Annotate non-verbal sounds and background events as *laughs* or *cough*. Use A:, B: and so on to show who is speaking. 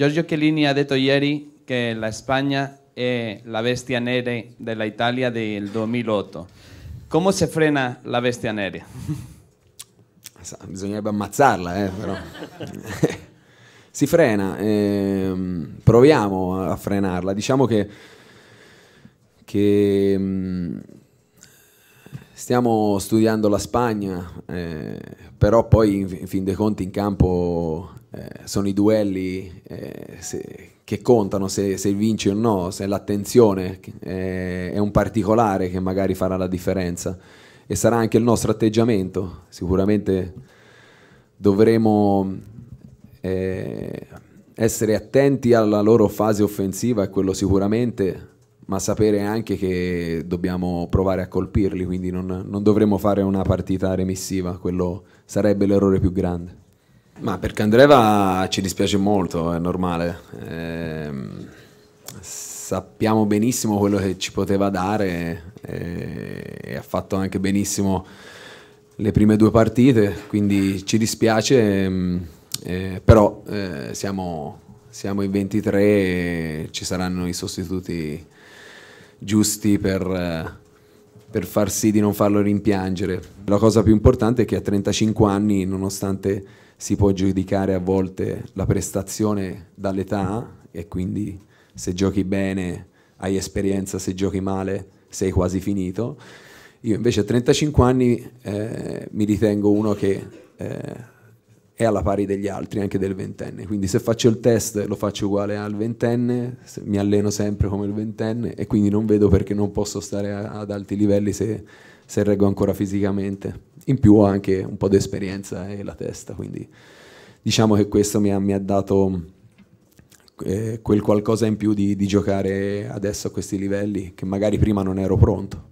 A: Giorgio Chiellini ha detto ieri che la Spagna è la bestia nera dell'Italia del 2008. Come si frena la bestia nera? *laughs* Bisognerebbe ammazzarla, eh, però. *laughs* si frena, ehm, proviamo a frenarla. Diciamo che, che mm, Stiamo studiando la Spagna, eh, però poi in fin dei conti in campo eh, sono i duelli eh, se, che contano se, se, vinci o no, se l'attenzione eh, è un particolare che magari farà la differenza e sarà anche il nostro atteggiamento. Sicuramente dovremo eh, essere attenti alla loro fase offensiva, è quello sicuramente ma sapere anche che dobbiamo provare a colpirli, quindi non, non dovremmo fare una partita remissiva, quello sarebbe l'errore più grande. Ma per Candreva ci dispiace molto, è normale. Eh, sappiamo benissimo quello che ci poteva dare eh, e ha fatto anche benissimo le prime due partite, quindi ci dispiace, ehm, eh, però eh, siamo siamo in 23 e ci saranno i sostituti giusti per, eh, per far sì di non farlo rimpiangere. La cosa più importante è che a 35 anni, nonostante si può giudicare a volte la prestazione dall'età, e quindi se giochi bene hai esperienza, se giochi male sei quasi finito, io invece a 35 anni eh, mi ritengo uno che eh, è alla pari degli altri, anche del ventenne. Quindi se faccio il test lo faccio uguale al ventenne, mi alleno sempre come il ventenne e quindi non vedo perché non posso stare a, ad alti livelli se, se reggo ancora fisicamente. In più ho anche un po' di esperienza eh, e la testa, quindi diciamo che questo mi ha, mi ha dato eh, quel qualcosa in più di, di giocare adesso a questi livelli che magari prima non ero pronto.